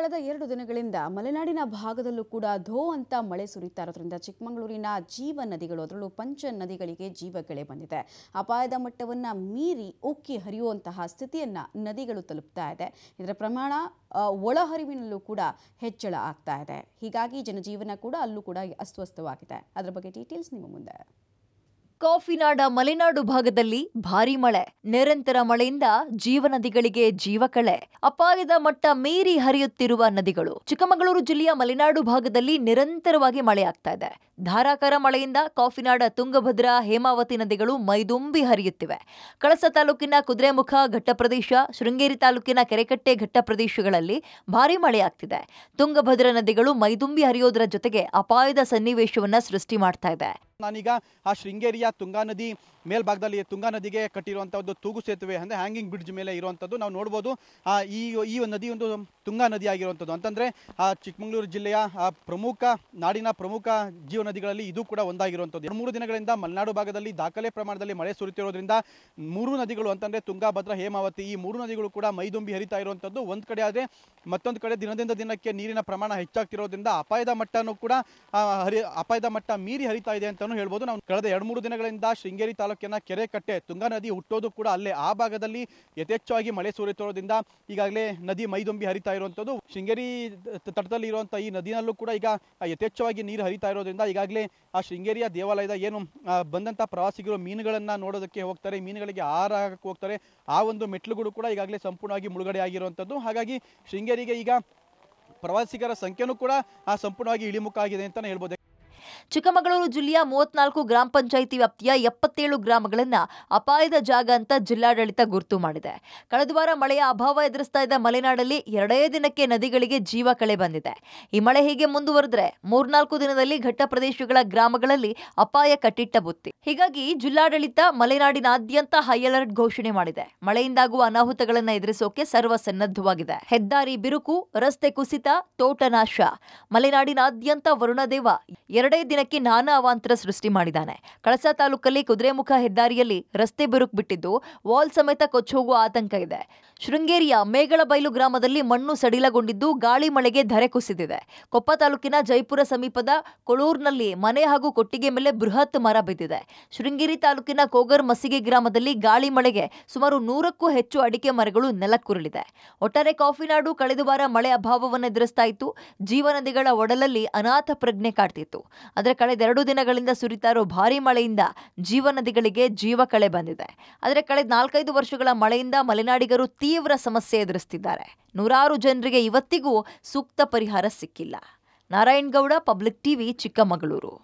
ಕಳೆದ ಎರಡು ದಿನಗಳಿಂದ ಮಲೆನಾಡಿನ ಭಾಗದಲ್ಲೂ ಕೂಡ ಧೋ ಅಂತ ಮಳೆ ಸುರಿತಾ ಇರೋದ್ರಿಂದ ಚಿಕ್ಕಮಗಳೂರಿನ ಜೀವ ನದಿಗಳು ಅದರಲ್ಲೂ ಪಂಚ ನದಿಗಳಿಗೆ ಜೀವಗಳೇ ಬಂದಿದೆ ಅಪಾಯದ ಮಟ್ಟವನ್ನು ಮೀರಿ ಉಕ್ಕಿ ಹರಿಯುವಂತಹ ಸ್ಥಿತಿಯನ್ನ ನದಿಗಳು ತಲುಪ್ತಾ ಇದೆ ಇದರ ಪ್ರಮಾಣ ಒಳಹರಿವಿನಲ್ಲೂ ಕೂಡ ಹೆಚ್ಚಳ ಆಗ್ತಾ ಇದೆ ಹೀಗಾಗಿ ಜನಜೀವನ ಕೂಡ ಅಲ್ಲೂ ಕೂಡ ಅಸ್ವಸ್ಥವಾಗಿದೆ ಅದರ ಬಗ್ಗೆ ಡೀಟೇಲ್ಸ್ ನಿಮ್ಮ ಮುಂದೆ ಕಾಫಿನಾಡ ಮಲೆನಾಡು ಭಾಗದಲ್ಲಿ ಭಾರಿ ಮಳೆ ನಿರಂತರ ಮಳೆಯಿಂದ ಜೀವ ನದಿಗಳಿಗೆ ಜೀವಕಳೆ ಅಪಾಯದ ಮಟ್ಟ ಮೀರಿ ಹರಿಯುತ್ತಿರುವ ನದಿಗಳು ಚಿಕ್ಕಮಗಳೂರು ಜಿಲ್ಲೆಯ ಮಲೆನಾಡು ಭಾಗದಲ್ಲಿ ನಿರಂತರವಾಗಿ ಮಳೆಯಾಗ್ತಾ ಇದೆ ಧಾರಾಕಾರ ಮಳೆಯಿಂದ ಕಾಫಿನಾಡ ತುಂಗಭದ್ರಾ ಹೇಮಾವತಿ ನದಿಗಳು ಮೈದುಂಬಿ ಹರಿಯುತ್ತಿವೆ ಕಳಸ ತಾಲೂಕಿನ ಕುದುರೆಮುಖ ಪ್ರದೇಶ ಶೃಂಗೇರಿ ತಾಲೂಕಿನ ಕೆರೆಕಟ್ಟೆ ಘಟ್ಟ ಪ್ರದೇಶಗಳಲ್ಲಿ ಭಾರಿ ಮಳೆಯಾಗ್ತಿದೆ ತುಂಗಭದ್ರಾ ನದಿಗಳು ಮೈದುಂಬಿ ಹರಿಯೋದರ ಜೊತೆಗೆ ಅಪಾಯದ ಸನ್ನಿವೇಶವನ್ನ ಸೃಷ್ಟಿ ಮಾಡ್ತಾ ಇದೆ ನಾನೀಗ ಆ ಶೃಂಗೇರಿಯ ತುಂಗಾ ನದಿ ಮೇಲ್ಭಾಗದಲ್ಲಿ ತುಂಗಾ ನದಿಗೆ ಕಟ್ಟಿರುವಂತಹ ಒಂದು ತೂಗು ಸೇತುವೆ ಅಂದ್ರೆ ಹ್ಯಾಂಗಿಂಗ್ ಬ್ರಿಡ್ಜ್ ಮೇಲೆ ಇರುವಂತದ್ದು ನಾವು ನೋಡ್ಬೋದು ಈ ಈ ನದಿ ಒಂದು ತುಂಗಾ ನದಿ ಆಗಿರುವಂಥದ್ದು ಅಂತಂದರೆ ಆ ಚಿಕ್ಕಮಗಳೂರು ಜಿಲ್ಲೆಯ ಆ ಪ್ರಮುಖ ನಾಡಿನ ಪ್ರಮುಖ ಜೀವ ನದಿಗಳಲ್ಲಿ ಇದು ಕೂಡ ಒಂದಾಗಿರುವಂಥದ್ದು ಎರಡು ಮೂರು ದಿನಗಳಿಂದ ಮಲೆನಾಡು ಭಾಗದಲ್ಲಿ ದಾಖಲೆ ಪ್ರಮಾಣದಲ್ಲಿ ಮಳೆ ಸುರಿತಿರೋದ್ರಿಂದ ಮೂರು ನದಿಗಳು ಅಂತಂದರೆ ಭದ್ರ ಹೇಮಾವತಿ ಈ ಮೂರು ನದಿಗಳು ಕೂಡ ಮೈದುಂಬಿ ಹರಿತಾ ಇರುವಂಥದ್ದು ಒಂದು ಕಡೆ ಆದರೆ ಮತ್ತೊಂದು ಕಡೆ ದಿನದಿಂದ ದಿನಕ್ಕೆ ನೀರಿನ ಪ್ರಮಾಣ ಹೆಚ್ಚಾಗ್ತಿರೋದ್ರಿಂದ ಅಪಾಯದ ಮಟ್ಟನೂ ಕೂಡ ಹರಿ ಅಪಾಯದ ಮಟ್ಟ ಮೀರಿ ಹರಿತಾ ಇದೆ ಅಂತಲೂ ಹೇಳ್ಬೋದು ನಾವು ಕಳೆದ ಎರಡು ಮೂರು ದಿನಗಳಿಂದ ಶೃಂಗೇರಿ ತಾಲೂಕಿನ ಕೆರೆ ಕಟ್ಟೆ ತುಂಗಾ ನದಿ ಹುಟ್ಟೋದು ಕೂಡ ಅಲ್ಲೇ ಆ ಭಾಗದಲ್ಲಿ ಯಥೇಚ್ಛವಾಗಿ ಮಳೆ ಸುರಿತಿರೋದ್ರಿಂದ ಈಗಾಗಲೇ ನದಿ ಮೈದುಂಬಿ ಹರಿತಾ ಇರುವಂಥದ್ದು ಶೃಂಗೇರಿ ತಟದಲ್ಲಿ ಇರುವಂಥ ಈ ನದಿನಲ್ಲೂ ಕೂಡ ಈಗ ಯಥೇಚ್ಛವಾಗಿ ನೀರು ಹರಿತಾ ಇರೋದ್ರಿಂದ ಈಗಾಗಲೇ ಆ ಶೃಂಗೇರಿಯ ದೇವಾಲಯದ ಏನು ಬಂದಂತಹ ಪ್ರವಾಸಿಗರು ಮೀನುಗಳನ್ನು ನೋಡೋದಕ್ಕೆ ಹೋಗ್ತಾರೆ ಮೀನುಗಳಿಗೆ ಆಹಾರ ಹಾಕಕ್ಕೆ ಹೋಗ್ತಾರೆ ಆ ಒಂದು ಮೆಟ್ಲುಗಳು ಕೂಡ ಈಗಾಗಲೇ ಸಂಪೂರ್ಣವಾಗಿ ಮುಳುಗಡೆ ಆಗಿರುವಂತದ್ದು ಹಾಗಾಗಿ ಶೃಂಗೇರಿಗೆ ಈಗ ಪ್ರವಾಸಿಗರ ಸಂಖ್ಯೆನೂ ಕೂಡ ಆ ಸಂಪೂರ್ಣವಾಗಿ ಇಳಿಮುಖ ಆಗಿದೆ ಅಂತಾನೆ ಹೇಳ್ಬೋದು ಚಿಕ್ಕಮಗಳೂರು ಜಿಲ್ಲೆಯ ಮೂವತ್ನಾಲ್ಕು ಗ್ರಾಮ ಪಂಚಾಯಿತಿ ವ್ಯಾಪ್ತಿಯ ಎಪ್ಪತ್ತೇಳು ಗ್ರಾಮಗಳನ್ನ ಅಪಾಯದ ಜಾಗ ಅಂತ ಜಿಲ್ಲಾಡಳಿತ ಗುರುತು ಮಾಡಿದೆ ಕಳೆದ ವಾರ ಮಳೆಯ ಅಭಾವ ಎದುರಿಸ್ತಾ ಇದ್ದ ಮಲೆನಾಡಲ್ಲಿ ಎರಡೇ ದಿನಕ್ಕೆ ನದಿಗಳಿಗೆ ಜೀವ ಕಳೆ ಬಂದಿದೆ ಈ ಮಳೆ ಹೀಗೆ ಮುಂದುವರೆದ್ರೆ ಮೂರ್ನಾಲ್ಕು ದಿನದಲ್ಲಿ ಘಟ್ಟ ಪ್ರದೇಶಗಳ ಗ್ರಾಮಗಳಲ್ಲಿ ಅಪಾಯ ಕಟ್ಟಿಟ್ಟ ಬುತ್ತಿ ಹೀಗಾಗಿ ಜಿಲ್ಲಾಡಳಿತ ಮಲೆನಾಡಿನಾದ್ಯಂತ ಹೈ ಅಲರ್ಟ್ ಘೋಷಣೆ ಮಾಡಿದೆ ಮಳೆಯಿಂದಾಗುವ ಅನಾಹುತಗಳನ್ನು ಎದುರಿಸೋಕೆ ಸರ್ವ ಸನ್ನದ್ಧವಾಗಿದೆ ಹೆದ್ದಾರಿ ಬಿರುಕು ರಸ್ತೆ ಕುಸಿತ ತೋಟನಾಶ ಮಲೆನಾಡಿನಾದ್ಯಂತ ವರುಣದೇವ ಎರಡೇ ದಿನಕ್ಕೆ ನಾನಾ ಅವಾಂತರ ಸೃಷ್ಟಿ ಮಾಡಿದ್ದಾನೆ ಕಳಸಾ ತಾಲೂಕಲ್ಲಿ ಕುದುರೆಮುಖ ಹೆದ್ದಾರಿಯಲ್ಲಿ ರಸ್ತೆ ಬಿರುಕು ಬಿಟ್ಟಿದ್ದು ವಾಲ್ ಸಮೇತ ಕೊಚ್ಚೋಗುವ ಆತಂಕ ಇದೆ ಶೃಂಗೇರಿಯ ಮೇಗಳಬೈಲು ಗ್ರಾಮದಲ್ಲಿ ಮಣ್ಣು ಸಡಿಲಗೊಂಡಿದ್ದು ಗಾಳಿ ಮಳೆಗೆ ಧರೆ ಕುಸಿದಿದೆ ಕೊಪ್ಪ ತಾಲೂಕಿನ ಜೈಪುರ ಸಮೀಪದ ಕೊಳೂರ್ನಲ್ಲಿ ಮನೆ ಹಾಗೂ ಕೊಟ್ಟಿಗೆ ಮೇಲೆ ಬೃಹತ್ ಮರ ಬಿದ್ದಿದೆ ಶೃಂಗೇರಿ ತಾಲೂಕಿನ ಕೋಗರ್ ಮಸಿಗೆ ಗ್ರಾಮದಲ್ಲಿ ಗಾಳಿ ಮಳೆಗೆ ಸುಮಾರು ನೂರಕ್ಕೂ ಹೆಚ್ಚು ಅಡಿಕೆ ಮರಗಳು ನೆಲಕ್ಕುರುಳಿದೆ ಒಟ್ಟಾರೆ ಕಾಫಿನಾಡು ಕಳೆದ ವಾರ ಮಳೆ ಅಭಾವವನ್ನು ಎದುರಿಸ್ತಾ ಇತ್ತು ಜೀವನದಿಗಳ ಒಡಲಲ್ಲಿ ಅನಾಥ ಪ್ರಜ್ಞೆ ಕಾಡ್ತಿತ್ತು ಆದರೆ ಕಳೆದೆರಡು ದಿನಗಳಿಂದ ಸುರಿತಾ ಇರೋ ಭಾರಿ ಮಳೆಯಿಂದ ಜೀವ ನದಿಗಳಿಗೆ ಜೀವ ಕಳೆ ಬಂದಿದೆ ಆದರೆ ಕಳೆದ ನಾಲ್ಕೈದು ವರ್ಷಗಳ ಮಳೆಯಿಂದ ಮಲೆನಾಡಿಗರು ತೀವ್ರ ಸಮಸ್ಯೆ ಎದುರಿಸ್ತಿದ್ದಾರೆ ನೂರಾರು ಜನರಿಗೆ ಇವತ್ತಿಗೂ ಸೂಕ್ತ ಪರಿಹಾರ ಸಿಕ್ಕಿಲ್ಲ ನಾರಾಯಣಗೌಡ ಪಬ್ಲಿಕ್ ಟಿವಿ ಚಿಕ್ಕಮಗಳೂರು